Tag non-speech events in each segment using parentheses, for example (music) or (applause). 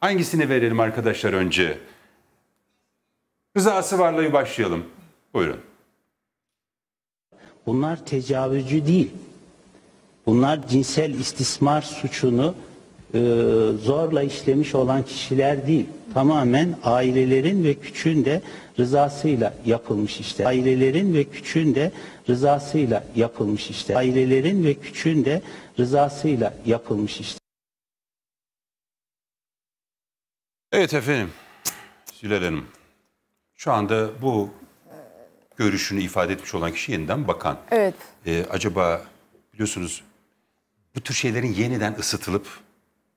Hangisini verelim arkadaşlar önce? Rıza Sıvarlı'yı başlayalım. Buyurun. Bunlar tecavüzcü değil. Bunlar cinsel istismar suçunu e, zorla işlemiş olan kişiler değil. Tamamen ailelerin ve küçüğün de rızasıyla yapılmış işte. Ailelerin ve küçüğün de rızasıyla yapılmış işte. Ailelerin ve küçüğün de rızasıyla yapılmış işte. Evet efendim, Zülal Hanım. Şu anda bu görüşünü ifade etmiş olan kişi yeniden bakan. Evet. Ee, acaba biliyorsunuz bu tür şeylerin yeniden ısıtılıp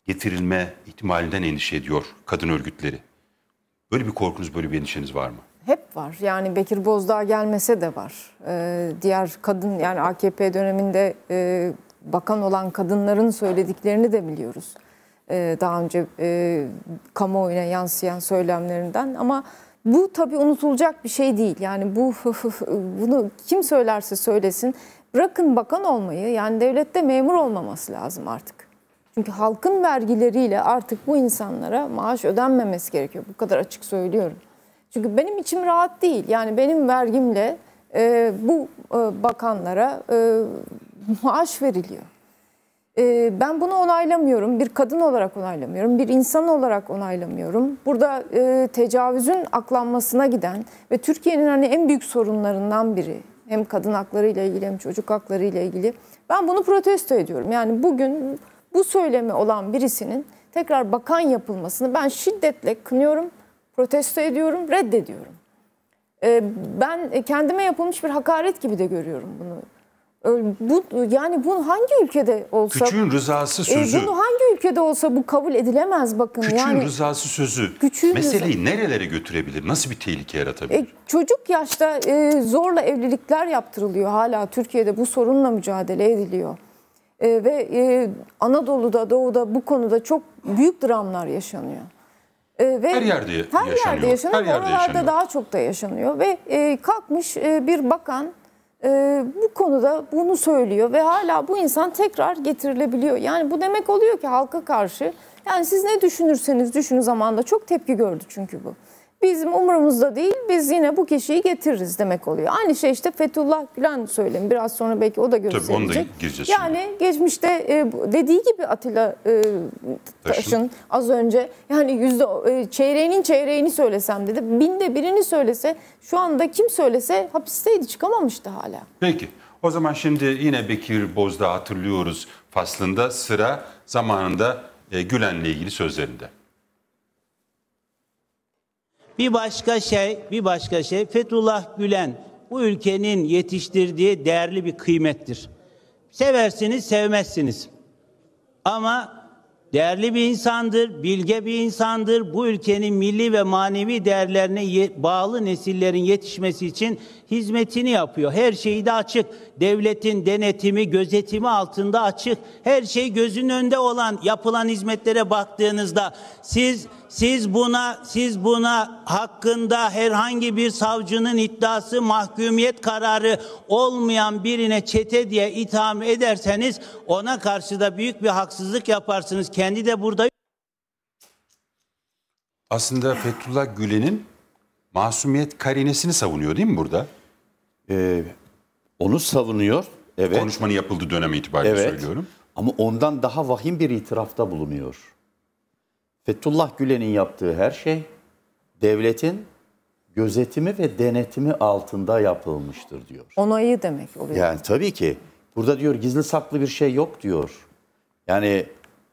getirilme ihtimalinden endişe ediyor kadın örgütleri. Böyle bir korkunuz, böyle bir endişeniz var mı? Hep var. Yani Bekir Bozdağ gelmese de var. Ee, diğer kadın yani AKP döneminde e, bakan olan kadınların söylediklerini de biliyoruz. E, daha önce e, kamuoyuna yansıyan söylemlerinden ama bu tabii unutulacak bir şey değil. Yani bu (laughs) bunu kim söylerse söylesin bırakın bakan olmayı yani devlette memur olmaması lazım artık. Çünkü halkın vergileriyle artık bu insanlara maaş ödenmemesi gerekiyor. Bu kadar açık söylüyorum. Çünkü benim içim rahat değil. Yani benim vergimle e, bu e, bakanlara e, (laughs) maaş veriliyor. Ee, ben bunu onaylamıyorum. Bir kadın olarak onaylamıyorum. Bir insan olarak onaylamıyorum. Burada e, tecavüzün aklanmasına giden ve Türkiye'nin hani en büyük sorunlarından biri hem kadın hakları ile ilgili hem çocuk hakları ile ilgili. Ben bunu protesto ediyorum. Yani bugün bu söylemi olan birisinin tekrar bakan yapılmasını ben şiddetle kınıyorum, protesto ediyorum, reddediyorum. Ee, ben kendime yapılmış bir hakaret gibi de görüyorum bunu. Bu yani bunu hangi ülkede olsa küçüğün rızası e, sözü. E, bunu hangi ülkede olsa bu kabul edilemez bakın. Küçüğün yani, rızası sözü. Küçüğün meseleyi rızası. nerelere götürebilir? Nasıl bir tehlike yaratabilir? E, çocuk yaşta e, zorla evlilikler yaptırılıyor hala Türkiye'de bu sorunla mücadele ediliyor. E, ve e, Anadolu'da, Doğu'da bu konuda çok büyük dramlar yaşanıyor. E, ve her yerde her yaşanıyor. Yerde yaşanıyor. Her yerde yaşanıyor. daha çok da yaşanıyor ve e, kalkmış e, bir bakan e, bu konuda bunu söylüyor ve hala bu insan tekrar getirilebiliyor. Yani bu demek oluyor ki halka karşı yani siz ne düşünürseniz düşünün zamanda çok tepki gördü çünkü bu bizim umurumuzda değil biz yine bu kişiyi getiririz demek oluyor. Aynı şey işte Fethullah Gülen söylemi biraz sonra belki o da gösterecek. Tabii onu da gireceğiz. Yani şimdi. geçmişte e, dediği gibi Atilla e, Taş'ın az önce yani yüzde e, çeyreğinin çeyreğini söylesem dedi. Binde birini söylese şu anda kim söylese hapisteydi çıkamamıştı hala. Peki o zaman şimdi yine Bekir Bozda hatırlıyoruz faslında sıra zamanında Gülen'le ilgili sözlerinde. Bir başka şey, bir başka şey Fethullah Gülen bu ülkenin yetiştirdiği değerli bir kıymettir. Seversiniz, sevmezsiniz. Ama Değerli bir insandır, bilge bir insandır. Bu ülkenin milli ve manevi değerlerine bağlı nesillerin yetişmesi için hizmetini yapıyor. Her şeyi de açık. Devletin denetimi, gözetimi altında açık. Her şey gözün önünde olan yapılan hizmetlere baktığınızda siz siz buna siz buna hakkında herhangi bir savcının iddiası, mahkumiyet kararı olmayan birine çete diye itham ederseniz ona karşı da büyük bir haksızlık yaparsınız kendi de burada. Aslında Fethullah Gülen'in masumiyet karinesini savunuyor değil mi burada? Ee, onu savunuyor. Evet. Konuşmanın yapıldığı dönem itibariyle evet. söylüyorum. Ama ondan daha vahim bir itirafta bulunuyor. Fethullah Gülen'in yaptığı her şey devletin gözetimi ve denetimi altında yapılmıştır diyor. Onayı demek oluyor. Yani tabii ki. Burada diyor gizli saklı bir şey yok diyor. Yani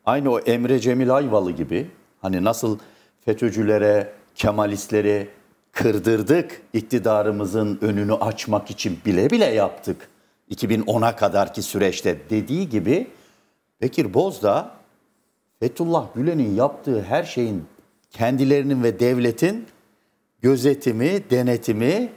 Aynı o Emre Cemil Ayvalı gibi hani nasıl FETÖ'cülere, Kemalistlere kırdırdık iktidarımızın önünü açmak için bile bile yaptık 2010'a kadarki süreçte dediği gibi Bekir Bozdağ Fethullah Gülen'in yaptığı her şeyin kendilerinin ve devletin gözetimi, denetimi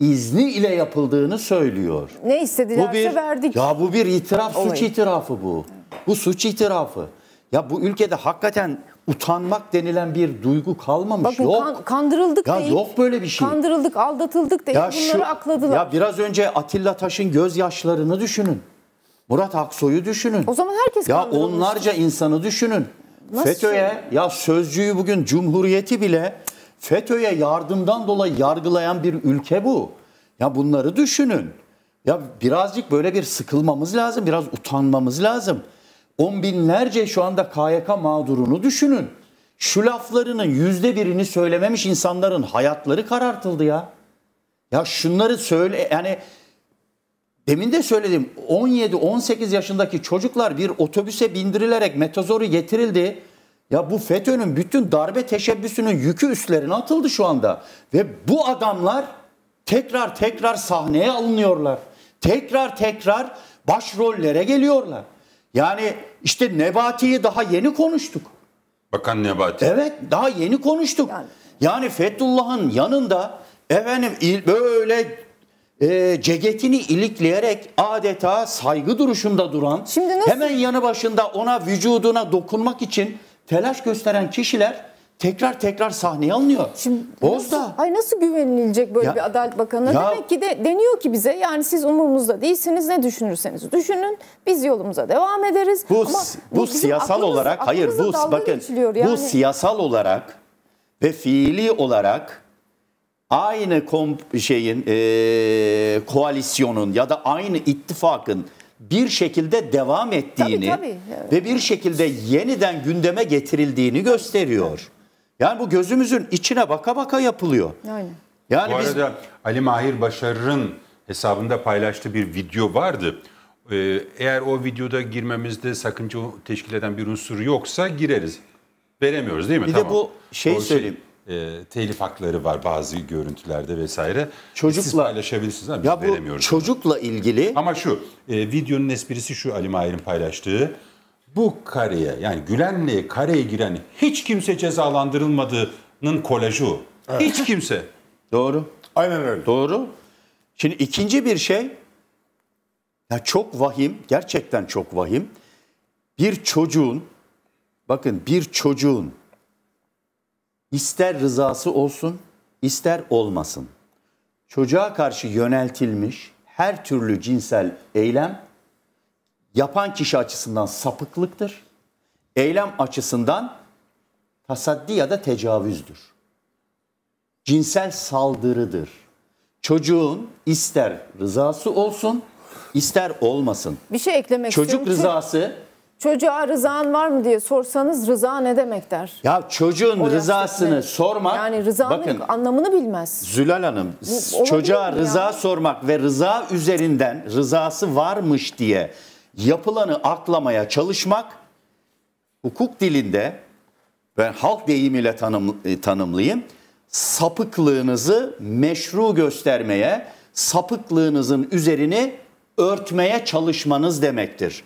izni ile yapıldığını söylüyor. Ne istedilerse bu bir, verdik. Ya bu bir itiraf, Olayım. suç itirafı bu. Bu suç itirafı. Ya bu ülkede hakikaten utanmak denilen bir duygu kalmamış. Bakın, yok. Kan, kandırıldık ya deyip, yok böyle bir şey. Kandırıldık, aldatıldık deyip ya bunları şu, akladılar. Ya biraz önce Atilla Taş'ın gözyaşlarını düşünün. Murat Aksoy'u düşünün. O zaman herkes Ya onlarca insanı düşünün. FETÖ'ye şey? ya sözcüyü bugün Cumhuriyeti bile FETÖ'ye yardımdan dolayı yargılayan bir ülke bu. Ya bunları düşünün. Ya birazcık böyle bir sıkılmamız lazım, biraz utanmamız lazım. On binlerce şu anda KYK mağdurunu düşünün. Şu laflarının yüzde birini söylememiş insanların hayatları karartıldı ya. Ya şunları söyle yani demin de söyledim 17-18 yaşındaki çocuklar bir otobüse bindirilerek metazoru getirildi. Ya bu FETÖ'nün bütün darbe teşebbüsünün yükü üstlerine atıldı şu anda. Ve bu adamlar tekrar tekrar sahneye alınıyorlar. Tekrar tekrar başrollere geliyorlar. Yani işte Nebati'yi daha yeni konuştuk. Bakan Nebati. Evet daha yeni konuştuk. Yani, yani Fethullah'ın yanında efendim böyle e, cegetini ilikleyerek adeta saygı duruşunda duran, Şimdi nasıl? hemen yanı başında ona vücuduna dokunmak için telaş gösteren kişiler tekrar tekrar sahneye alınıyor. Şimdi Bozda. Nasıl, ay nasıl güvenilecek böyle ya, bir Adalet Bakanı? Demek ki de deniyor ki bize yani siz umurumuzda değilsiniz ne düşünürseniz düşünün biz yolumuza devam ederiz. Bu Ama bu siyasal aklımız, olarak hayır bu bakın yani. bu siyasal olarak ve fiili olarak aynı komp şeyin e, koalisyonun ya da aynı ittifakın bir şekilde devam ettiğini tabii, tabii. Evet. ve bir şekilde yeniden gündeme getirildiğini gösteriyor. Yani bu gözümüzün içine baka baka yapılıyor. Yani. Yani bu biz... arada Ali Mahir Başarır'ın hesabında paylaştığı bir video vardı. Ee, eğer o videoda girmemizde sakınca teşkil eden bir unsur yoksa gireriz. Veremiyoruz değil mi? Bir tamam. de bu şey o söyleyeyim. e, telif hakları var bazı görüntülerde vesaire. E, çocukla Siz paylaşabilirsiniz ama ya bu veremiyoruz. Çocukla onu. ilgili. Ama şu e, videonun esprisi şu Ali Mahir'in paylaştığı bu kareye yani Gülen'le kareye giren hiç kimse cezalandırılmadığının kolajı. Evet. Hiç kimse. Doğru. Aynen öyle. Doğru. Şimdi ikinci bir şey ya çok vahim, gerçekten çok vahim. Bir çocuğun bakın bir çocuğun ister rızası olsun, ister olmasın. Çocuğa karşı yöneltilmiş her türlü cinsel eylem yapan kişi açısından sapıklıktır. Eylem açısından tasaddi ya da tecavüzdür. Cinsel saldırıdır. Çocuğun ister rızası olsun, ister olmasın. Bir şey eklemek Çocuk istiyorum. Çocuk rızası Çocuğa rızan var mı diye sorsanız rıza ne demek der. Ya çocuğun o rızasını yaşta. sormak yani rızanın bakın, anlamını bilmez. Zülal Hanım Olabilir çocuğa rıza yani? sormak ve rıza üzerinden rızası varmış diye yapılanı aklamaya çalışmak hukuk dilinde ve halk deyimiyle tanım, e, tanımlayayım. Sapıklığınızı meşru göstermeye, sapıklığınızın üzerini örtmeye çalışmanız demektir.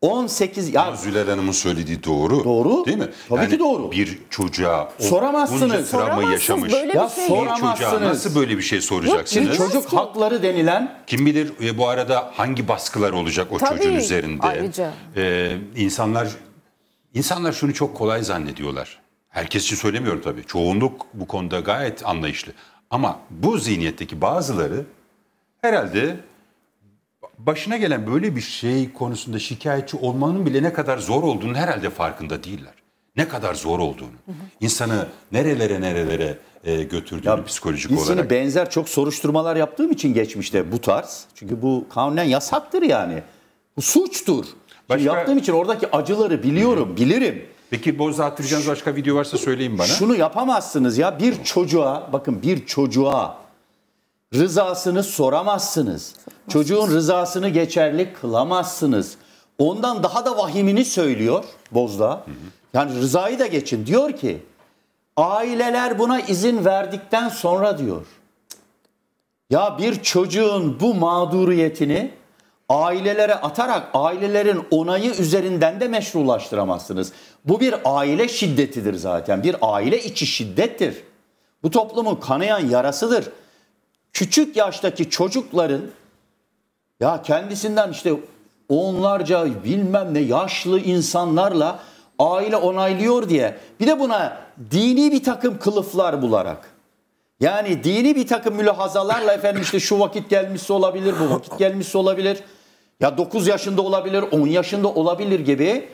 18 ya yani, Zülal Hanım'ın söylediği doğru. Doğru. Değil mi? Tabii yani ki doğru. Bir çocuğa soramazsınız. Bunca soramazsınız. yaşamış. Böyle ya bir şey. soramazsınız. Bir çocuğa nasıl böyle bir şey soracaksınız? Bir çocuk hakları denilen kim bilir e, bu arada hangi baskılar olacak o Tabii, çocuğun üzerinde. Ayrıca. Ee, insanlar insanlar şunu çok kolay zannediyorlar. Herkes için söylemiyorum tabii. Çoğunluk bu konuda gayet anlayışlı. Ama bu zihniyetteki bazıları herhalde başına gelen böyle bir şey konusunda şikayetçi olmanın bile ne kadar zor olduğunu herhalde farkında değiller. Ne kadar zor olduğunu. Hı hı. İnsanı nerelere nerelere e, götürdüğünü ya, psikolojik olarak. Yine benzer çok soruşturmalar yaptığım için geçmişte bu tarz. Çünkü bu kanunen yasaktır yani. Bu suçtur. Başka... yaptığım için oradaki acıları biliyorum, hı bilirim. Peki Bozda attıracağınız başka video varsa söyleyin bana. Şunu yapamazsınız ya bir çocuğa bakın bir çocuğa rızasını soramazsınız. Çocuğun rızasını geçerli kılamazsınız. Ondan daha da vahimini söylüyor Bozda. Yani rızayı da geçin. Diyor ki aileler buna izin verdikten sonra diyor. Ya bir çocuğun bu mağduriyetini ailelere atarak ailelerin onayı üzerinden de meşrulaştıramazsınız. Bu bir aile şiddetidir zaten. Bir aile içi şiddettir. Bu toplumun kanayan yarasıdır küçük yaştaki çocukların ya kendisinden işte onlarca bilmem ne yaşlı insanlarla aile onaylıyor diye bir de buna dini bir takım kılıflar bularak yani dini bir takım mülahazalarla efendim işte şu vakit gelmişse olabilir bu vakit gelmişse olabilir ya 9 yaşında olabilir 10 yaşında olabilir gibi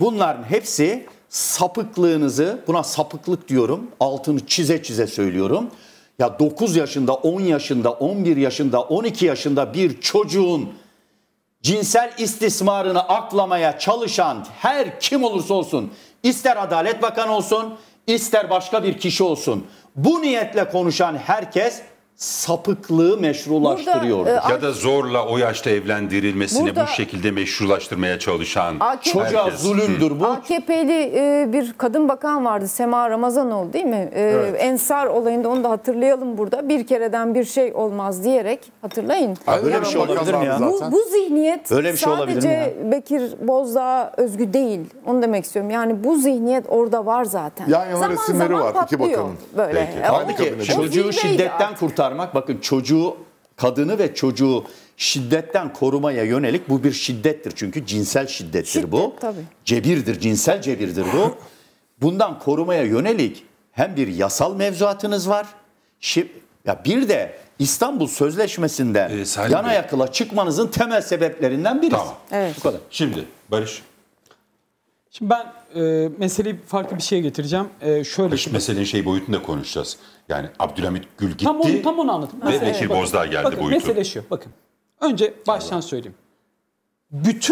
bunların hepsi sapıklığınızı buna sapıklık diyorum altını çize çize söylüyorum ya 9 yaşında, 10 yaşında, 11 yaşında, 12 yaşında bir çocuğun cinsel istismarını aklamaya çalışan her kim olursa olsun, ister Adalet Bakanı olsun, ister başka bir kişi olsun, bu niyetle konuşan herkes sapıklığı meşrulaştırıyor e, ya da zorla o yaşta evlendirilmesini bu şekilde meşrulaştırmaya çalışan AKP, çocuğa herkes. zulümdür bu. AKP'li e, bir kadın bakan vardı Sema Ramazanoğlu değil mi? E, evet. Ensar olayında onu da hatırlayalım burada. Bir kereden bir şey olmaz diyerek hatırlayın. Abi, öyle yani, bir şey olabilir mi ya? Bu, bu zihniyet öyle bir şey sadece ya? Bekir Bozdağ özgü değil. Onu demek istiyorum. Yani bu zihniyet orada var zaten. Yani zaman zaman var. Patlıyor. İki bakalım. Böyle. Peki. E, Halbuki çocuğu şiddetten kurtar çıkarmak bakın çocuğu kadını ve çocuğu şiddetten korumaya yönelik bu bir şiddettir. Çünkü cinsel şiddettir Şiddet, bu. Tabii. Cebirdir, cinsel cebirdir bu. Bundan korumaya yönelik hem bir yasal mevzuatınız var. Ya bir de İstanbul Sözleşmesinde ee, yana yakıla çıkmanızın temel sebeplerinden birisi. Tamam. Evet. Bu kadar. Şimdi Barış Şimdi ben e, meseleyi farklı bir şeye getireceğim. E, şöyle Şimdi meselenin şey boyutunda konuşacağız. Yani Abdülhamit Gül gitti tam onu, tam onu anladım. ve Bekir bakın, Bozdağ geldi bakın, boyutu. Mesele şu bakın. Önce baştan söyleyeyim. Bütün